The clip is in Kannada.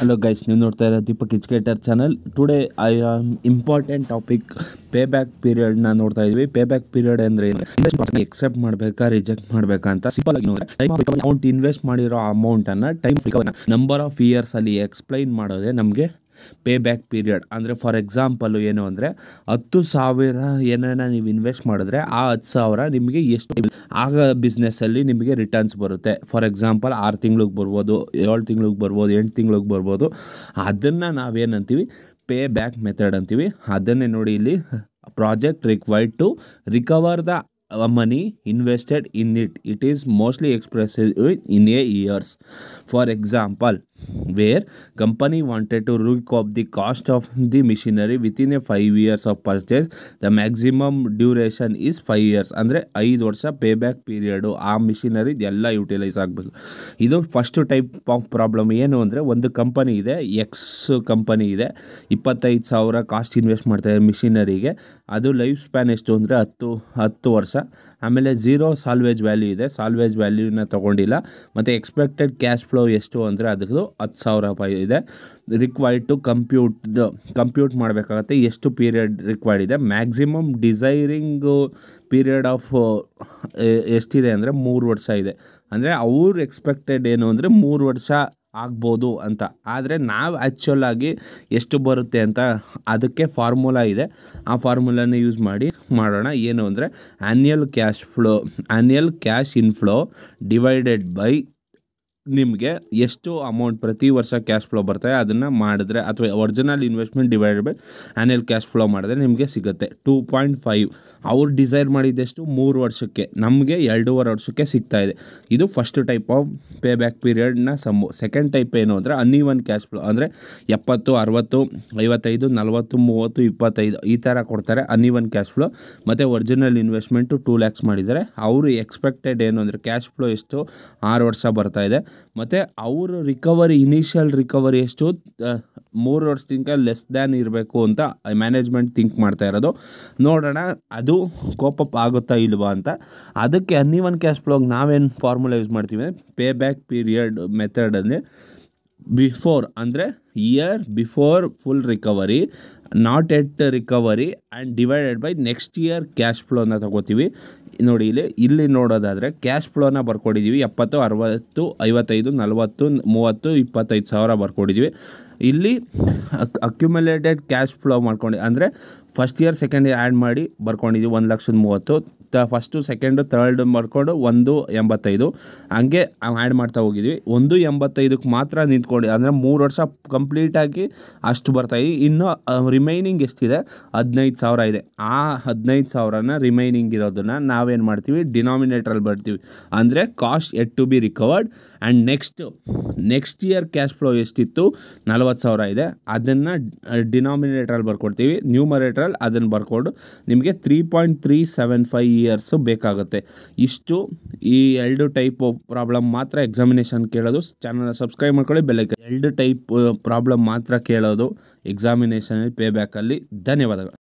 ಹಲೋ ಗೈಸ್ ನೀವು ನೋಡ್ತಾ ಇರೋ Deepak educator channel today I am important topic pay back ಪೀರಿಯಡ್ನ ನೋಡ್ತಾ ಇದ್ವಿ ಪೇ ಬ್ಯಾಕ್ ಪೀರಿಯಡ್ ಅಂದರೆ ಎಕ್ಸೆಪ್ಟ್ ಮಾಡಬೇಕಾ ರಿಜೆಕ್ಟ್ ಮಾಡಬೇಕಾ ಅಂತ ಸಿಂಪಲ್ ಆಗಿ ನೋಡಿ ಟೈಮ್ ಅಮೌಂಟ್ ಇನ್ವೆಸ್ಟ್ ಮಾಡಿರೋ ಅಮೌಂಟನ್ನು ಟೈಮ್ ನಂಬರ್ ಆಫ್ ಇಯರ್ಸಲ್ಲಿ ಎಕ್ಸ್ಪ್ಲೈನ್ ಮಾಡೋದೇ ನಮಗೆ ಪೇ ಬ್ಯಾಕ್ ಪೀರಿಯಡ್ ಅಂದರೆ ಫಾರ್ ಎಕ್ಸಾಂಪಲ್ ಏನು ಅಂದರೆ ಹತ್ತು ಸಾವಿರ ಏನನ್ನ ನೀವು ಇನ್ವೆಸ್ಟ್ ಮಾಡಿದ್ರೆ ಆ ಹತ್ತು ಸಾವಿರ ನಿಮಗೆ ಎಷ್ಟು ಆಗ ಬಿಸ್ನೆಸ್ಸಲ್ಲಿ ನಿಮಗೆ ರಿಟರ್ನ್ಸ್ ಬರುತ್ತೆ ಫಾರ್ ಎಕ್ಸಾಂಪಲ್ ಆರು ತಿಂಗ್ಳಿಗೆ ಬರ್ಬೋದು ಏಳು ತಿಂಗ್ಳಿಗೆ ಬರ್ಬೋದು ಎಂಟು ತಿಂಗ್ಳಿಗೆ ಬರ್ಬೋದು ಅದನ್ನು ನಾವೇನಂತೀವಿ ಪೇ ಬ್ಯಾಕ್ ಮೆಥಡ್ ಅಂತೀವಿ ಅದನ್ನೇ ನೋಡಿ ಇಲ್ಲಿ project required to recover the money invested in it it is mostly express in a years for example company wanted to to recoup the cost of the machinery within a five years of purchase the maximum duration is five years ಅಂದರೆ ಐದು ವರ್ಷ ಪೇ ಬ್ಯಾಕ್ ಪೀರಿಯಡು ಆ ಮಿಷಿನರಿ ಎಲ್ಲ ಯುಟಿಲೈಸ್ ಆಗಬೇಕು ಇದು ಫಸ್ಟ್ ಟೈಪ್ ಆಫ್ ಪ್ರಾಬ್ಲಮ್ ಏನು ಅಂದರೆ ಒಂದು ಕಂಪನಿ ಇದೆ ಎಕ್ಸ್ ಕಂಪನಿ ಇದೆ ಇಪ್ಪತ್ತೈದು ಸಾವಿರ ಕಾಸ್ಟ್ ಇನ್ವೆಸ್ಟ್ ಮಾಡ್ತಾ ಇದೆ ಮಿಷಿನರಿಗೆ ಅದು ಲೈಫ್ ಸ್ಪ್ಯಾನ್ ಎಷ್ಟು ಅಂದರೆ ಹತ್ತು ಹತ್ತು ವರ್ಷ ಆಮೇಲೆ ಝೀರೋ ಸಾಲ್ವೇಜ್ ವ್ಯಾಲ್ಯೂ ಇದೆ ಸಾಲ್ವೇಜ್ ವ್ಯಾಲ್ಯೂನ ತೊಗೊಂಡಿಲ್ಲ ಮತ್ತು ಎಕ್ಸ್ಪೆಕ್ಟೆಡ್ ಕ್ಯಾಶ್ ಫ್ಲೋ ಎಷ್ಟು ಅಂದರೆ ಅದಕ್ಕೆ ಹತ್ತು ಸಾವಿರ ರೂಪಾಯಿ ಇದೆ ರಿಕ್ವೈರ್ಡ್ ಟು ಕಂಪ್ಯೂಟ್ ಕಂಪ್ಯೂಟ್ ಮಾಡಬೇಕಾಗತ್ತೆ ಎಷ್ಟು ಪೀರಿಯಡ್ ರಿಕ್ವೈರ್ಡ್ ಇದೆ ಮ್ಯಾಕ್ಸಿಮಮ್ ಡಿಸೈರಿಂಗು ಪೀರಿಯಡ್ ಆಫ್ ಎಷ್ಟಿದೆ ಅಂದರೆ ಮೂರು ವರ್ಷ ಇದೆ ಅಂದರೆ ಅವ್ರು ಎಕ್ಸ್ಪೆಕ್ಟೆಡ್ ಏನು ಅಂದರೆ ಮೂರು ವರ್ಷ ಆಗ್ಬೋದು ಅಂತ ಆದರೆ ನಾವು ಆ್ಯಕ್ಚುಲ್ ಆಗಿ ಎಷ್ಟು ಬರುತ್ತೆ ಅಂತ ಅದಕ್ಕೆ ಫಾರ್ಮುಲಾ ಇದೆ ಆ ಫಾರ್ಮುಲಾನ ಯೂಸ್ ಮಾಡಿ ಮಾಡೋಣ ಏನು ಅಂದರೆ annual cash flow annual cash inflow divided by ನಿಮಗೆ ಎಷ್ಟು ಅಮೌಂಟ್ ಪ್ರತಿ ವರ್ಷ ಕ್ಯಾಶ್ ಫ್ಲೋ ಬರ್ತದೆ ಅದನ್ನು ಮಾಡಿದ್ರೆ ಅಥವಾ original investment divided by annual cash flow ಮಾಡಿದ್ರೆ ನಿಮಗೆ ಸಿಗುತ್ತೆ ಟೂ ಪಾಯಿಂಟ್ ಫೈವ್ ಅವ್ರು ಡಿಸೈರ್ ಮಾಡಿದ್ದೆಷ್ಟು ಮೂರು ವರ್ಷಕ್ಕೆ ನಮಗೆ ಎರಡೂವರೆ ವರ್ಷಕ್ಕೆ ಸಿಗ್ತಾ ಇದೆ ಇದು first type of pay back ಪೀರಿಯಡ್ನ ಸಮ್ಮು ಸೆಕೆಂಡ್ ಟೈಪ್ ಏನು ಅಂದರೆ ಅನ್ನಿ ಒನ್ ಕ್ಯಾಶ್ ಫ್ಲೋ ಅಂದರೆ ಎಪ್ಪತ್ತು ಅರವತ್ತು ಐವತ್ತೈದು ನಲವತ್ತು ಮೂವತ್ತು ಇಪ್ಪತ್ತೈದು ಈ ಥರ ಕೊಡ್ತಾರೆ ಅನ್ನಿ ಒನ್ ಕ್ಯಾಶ್ ಫ್ಲೋ ಮತ್ತು ಒರಿಜಿನಲ್ ಇನ್ವೆಸ್ಟ್ಮೆಂಟು ಟೂ ಲ್ಯಾಕ್ಸ್ ಮಾಡಿದ್ದಾರೆ ಅವರು ಎಕ್ಸ್ಪೆಕ್ಟೆಡ್ ಏನು ಅಂದರೆ ಕ್ಯಾಶ್ ಫ್ಲೋ ಎಷ್ಟು ಆರು ವರ್ಷ ಬರ್ತಾ ಇದೆ ಮತ್ತು ಅವ್ರ ರಿಕವರಿ ಇನಿಷಿಯಲ್ ರಿಕವರಿ ಎಷ್ಟು ಮೂರು ತಿಂಕ ಲೆಸ್ ದ್ಯಾನ್ ಇರಬೇಕು ಅಂತ ಮ್ಯಾನೇಜ್ಮೆಂಟ್ ಥಿಂಕ್ ಮಾಡ್ತಾ ಇರೋದು ನೋಡೋಣ ಅದು ಕೋಪಪ್ ಆಗುತ್ತಾ ಇಲ್ವಾ ಅಂತ ಅದಕ್ಕೆ ಅನ್ನಿ ಒನ್ ಕ್ಯಾಶ್ ಫ್ಲೋಗೆ ನಾವೇನು ಫಾರ್ಮುಲಾ ಯೂಸ್ ಮಾಡ್ತೀವಿ ಪೇ ಬ್ಯಾಕ್ ಪೀರಿಯಡ್ ಮೆಥಡಲ್ಲಿ ಬಿಫೋರ್ ಅಂದರೆ year before full recovery not at recovery and divided by next year cash ಫ್ಲೋನ ತಗೋತೀವಿ ನೋಡಿ ಇಲ್ಲಿ ಇಲ್ಲಿ ನೋಡೋದಾದರೆ ಕ್ಯಾಶ್ ಫ್ಲೋನ ಬರ್ಕೊಂಡಿದ್ದೀವಿ ಎಪ್ಪತ್ತು ಅರವತ್ತು ಐವತ್ತೈದು ನಲವತ್ತು ಮೂವತ್ತು ಇಪ್ಪತ್ತೈದು ಸಾವಿರ ಬರ್ಕೊಂಡಿದ್ದೀವಿ ಇಲ್ಲಿ ಅಕ್ಯುಮುಲೇಟೆಡ್ ಕ್ಯಾಶ್ ಫ್ಲೋ ಮಾಡ್ಕೊಂಡು ಅಂದರೆ first year second year add ಮಾಡಿ ಬರ್ಕೊಂಡಿದ್ದೀವಿ ಒಂದು ಲಕ್ಷದ ಮೂವತ್ತು ತ ಫಸ್ಟು ಸೆಕೆಂಡು ಥರ್ಡ್ ಮಾಡ್ಕೊಂಡು ಒಂದು ಎಂಬತ್ತೈದು ಹಂಗೆ ಆ್ಯಡ್ ಮಾಡ್ತಾ ಹೋಗಿದ್ವಿ ಒಂದು ಎಂಬತ್ತೈದಕ್ಕೆ ಮಾತ್ರ ನಿಂತ್ಕೊಂಡು ಅಂದರೆ ಮೂರು ವರ್ಷ ಕಂಪ್ಲೀಟಾಗಿ ಅಷ್ಟು ಬರ್ತಾಯಿ ಇನ್ನು ರಿಮೈನಿಂಗ್ ಎಷ್ಟಿದೆ ಹದಿನೈದು ಸಾವಿರ ಇದೆ ಆ ಹದಿನೈದು ಸಾವಿರನ ರಿಮೈನಿಂಗ್ ಇರೋದನ್ನು ನಾವೇನು ಮಾಡ್ತೀವಿ ಡಿನಾಮಿನೇಟ್ರಲ್ಲಿ ಬರ್ತೀವಿ ಅಂದರೆ cost at to be recovered and next next year cash flow ಎಷ್ಟಿತ್ತು ನಲ್ವತ್ತು ಸಾವಿರ ಇದೆ ಅದನ್ನು ಡಿನಾಮಿನೇಟ್ರಲ್ಲಿ ಬರ್ಕೊಡ್ತೀವಿ ನ್ಯೂಮರೇಟ್ರಲ್ಲಿ ಅದನ್ನು ಬರ್ಕೊಂಡು ನಿಮಗೆ three point three seven five years ಬೇಕಾಗುತ್ತೆ ಇಷ್ಟು ಈ ಎರಡು ಟೈಪ್ ಪ್ರಾಬ್ಲಮ್ ಮಾತ್ರ ಎಕ್ಸಾಮಿನೇಷನ್ ಕೇಳೋದು ಚಾನಲ್ ಸಬ್ಸ್ಕ್ರೈಬ್ ಮಾಡ್ಕೊಳ್ಳಿ ಬೆಲೆ ಎರಡು ಟೈಪ್ ಪ್ರಾಬ್ಲಮ್ uh, ಮಾತ್ರ ಕೇಳೋದು ಎಕ್ಸಾಮಿನೇಷನಲ್ಲಿ ಪೇ ಬ್ಯಾಕಲ್ಲಿ ಧನ್ಯವಾದಗಳು